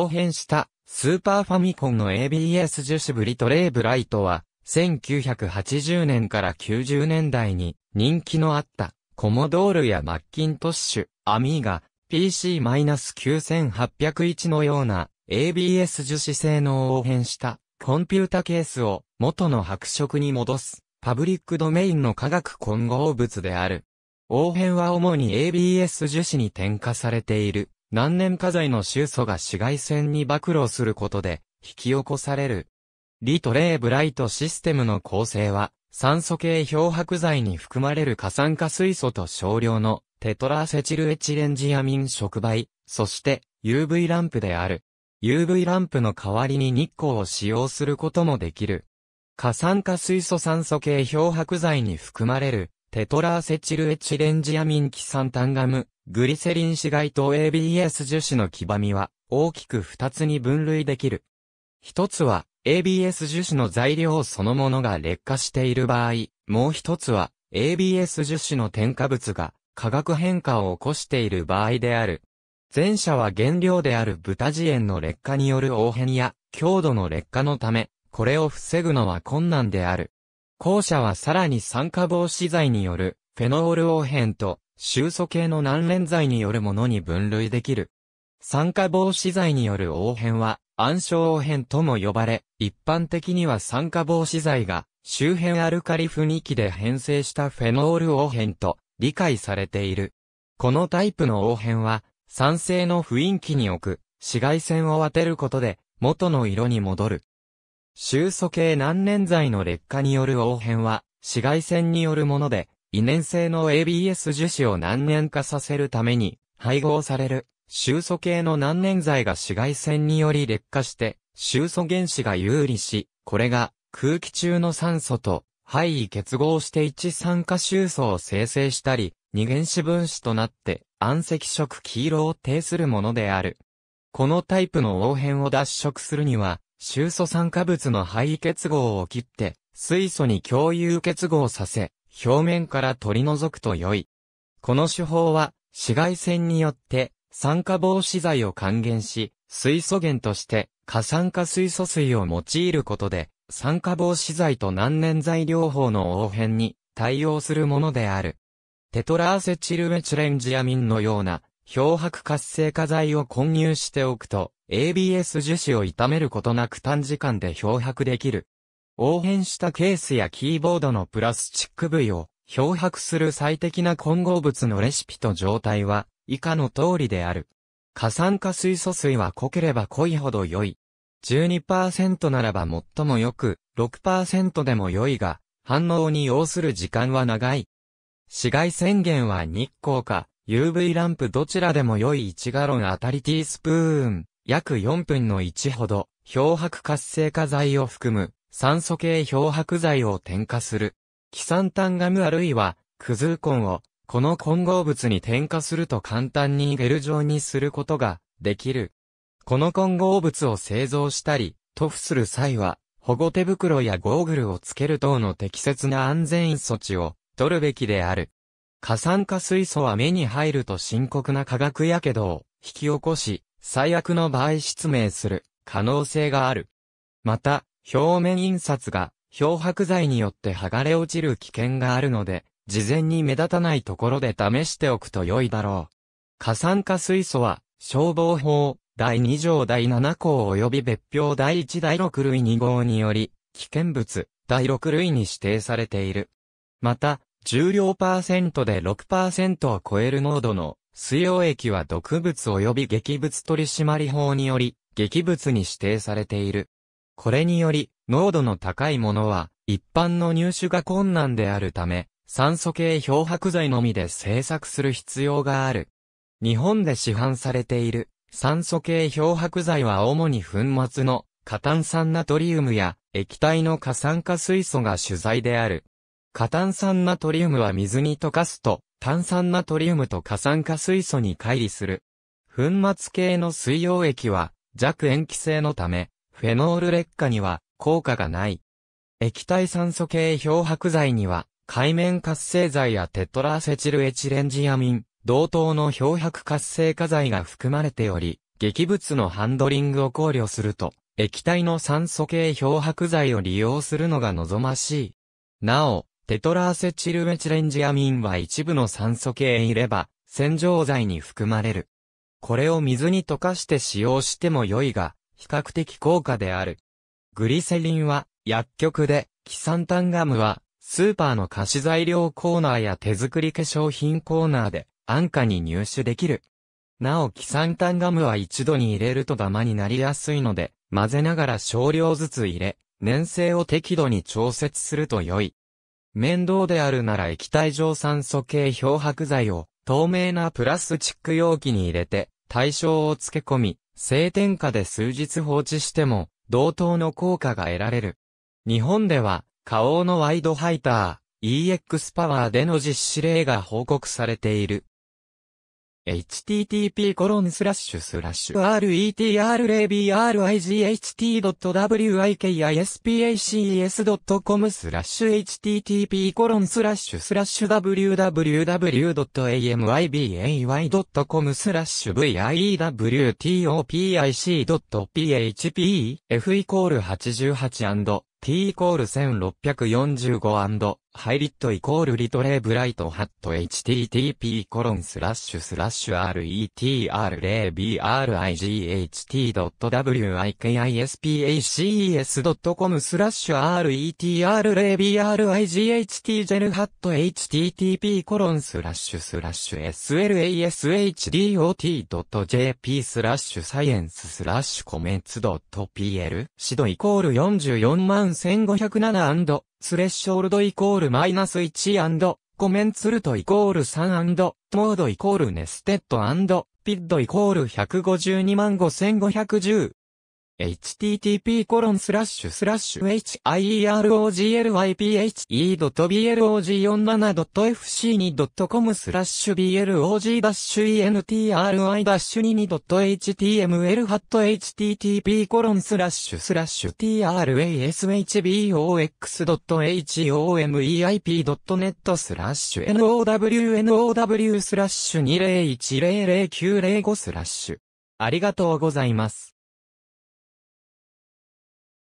応変したスーパーファミコンの ABS 樹脂ブリトレーブライトは、1980年から90年代に人気のあった、コモドールやマッキントッシュ、アミーガ、PC-9801 のような ABS 樹脂性能を変したコンピュータケースを元の白色に戻すパブリックドメインの化学混合物である。応変は主に ABS 樹脂に添加されている難燃火剤の臭素が紫外線に暴露することで、引き起こされる。リトレーブライトシステムの構成は、酸素系漂白剤に含まれる過酸化水素と少量のテトラセチルエチレンジアミン触媒、そして UV ランプである。UV ランプの代わりに日光を使用することもできる。過酸化水素酸素系漂白剤に含まれるテトラーセチルエチレンジアミンキサンタンガム、グリセリン紫外と ABS 樹脂の黄ばみは、大きく二つに分類できる。一つは、ABS 樹脂の材料そのものが劣化している場合、もう一つは、ABS 樹脂の添加物が、化学変化を起こしている場合である。前者は原料である豚ジエンの劣化による黄変や、強度の劣化のため、これを防ぐのは困難である。後者はさらに酸化防止剤によるフェノール黄変と臭素系の難連剤によるものに分類できる。酸化防止剤による黄変は暗証応変とも呼ばれ、一般的には酸化防止剤が周辺アルカリ雰囲気で変成したフェノール黄変と理解されている。このタイプの応変は酸性の雰囲気に置く紫外線を当てることで元の色に戻る。臭素系難燃剤の劣化による黄変は、紫外線によるもので、異年性の ABS 樹脂を難燃化させるために、配合される、臭素系の難燃剤が紫外線により劣化して、臭素原子が有利し、これが空気中の酸素と肺位結合して一酸化臭素を生成したり、二原子分子となって暗赤色黄色を呈するものである。このタイプの黄変を脱色するには、臭素酸化物の肺結合を切って、水素に共有結合させ、表面から取り除くと良い。この手法は、紫外線によって、酸化防止剤を還元し、水素源として、過酸化水素水を用いることで、酸化防止剤と難燃剤療法の応変に対応するものである。テトラアセチルメチレンジアミンのような漂白活性化剤を混入しておくと、ABS 樹脂を傷めることなく短時間で漂白できる。応変したケースやキーボードのプラスチック部位を漂白する最適な混合物のレシピと状態は以下の通りである。過酸化水素水は濃ければ濃いほど良い。12%ならば最も良く、6%でも良いが、反応に要する時間は長い。紫外線源は日光か、UV ランプどちらでも良い1ガロン当たりティースプーン、約4分の1ほど、漂白活性化剤を含む、酸素系漂白剤を添加する。キサンタンガムあるいは、クズーコンを、この混合物に添加すると簡単にゲル状にすることが、できる。この混合物を製造したり、塗布する際は、保護手袋やゴーグルをつける等の適切な安全措置を、取るべきである。過酸化水素は目に入ると深刻な化学やけどを引き起こし、最悪の場合失明する可能性がある。また、表面印刷が漂白剤によって剥がれ落ちる危険があるので、事前に目立たないところで試しておくと良いだろう。過酸化水素は、消防法、第2条第7項及び別表第1第6類2号により、危険物、第6類に指定されている。また、重量パーセントで6%を超える濃度の水溶液は毒物及び劇物取締法により、劇物に指定されている。これにより、濃度の高いものは、一般の入手が困難であるため、酸素系漂白剤のみで製作する必要がある。日本で市販されている、酸素系漂白剤は主に粉末の過炭酸ナトリウムや液体の過酸化水素が主材である。過炭酸ナトリウムは水に溶かすと、炭酸ナトリウムと過酸化水素に乖離する。粉末系の水溶液は弱塩基性のため、フェノール劣化には効果がない。液体酸素系漂白剤には、海面活性剤やテトラアセチルエチレンジアミン、同等の漂白活性化剤が含まれており、劇物のハンドリングを考慮すると、液体の酸素系漂白剤を利用するのが望ましい。なお、テトラーセチルメチレンジアミンは一部の酸素系いれば、洗浄剤に含まれる。これを水に溶かして使用しても良いが、比較的効果である。グリセリンは、薬局で、キサンタンガムは、スーパーの菓子材料コーナーや手作り化粧品コーナーで、安価に入手できる。なお、キサンタンガムは一度に入れるとダマになりやすいので、混ぜながら少量ずつ入れ、粘性を適度に調節すると良い。面倒であるなら液体状酸素系漂白剤を透明なプラスチック容器に入れて対象を漬け込み、静電化で数日放置しても同等の効果が得られる。日本では、花王のワイドハイター、EX パワーでの実施例が報告されている。h t t p r e t r a b r i g h t w i k i s p a c e s c o m スラッシュ http コロンスラッシュスラッシュ www.amyby.com スラッシュ viewtopic.php f イコール88 t イコール1645ハイリットイコールリトレーブライトハット http コロンスラッシュスラッシュ r e t r b r i g h t w i k i s p a c e s c o m スラッシュ retrbright ジェルハット http コロンスラッシュスラッシュ slashdot.jp スラッシュサイエンススラッシュコメンツ .pl シドイコール44万 1507& スレッショールドイコールマイナス1コメンツルトイコール3モードイコールネステッドピッドイコール152万5510 h t t p h i e r o g l y p h b l o g 4 7 f c 2 c o m スラッシュ blog-entri-22.html http trashbox.homeip.net スラッシュ nownow スラッシュ2 0 1 0 0 9 0 5スラッシュありがとうございます。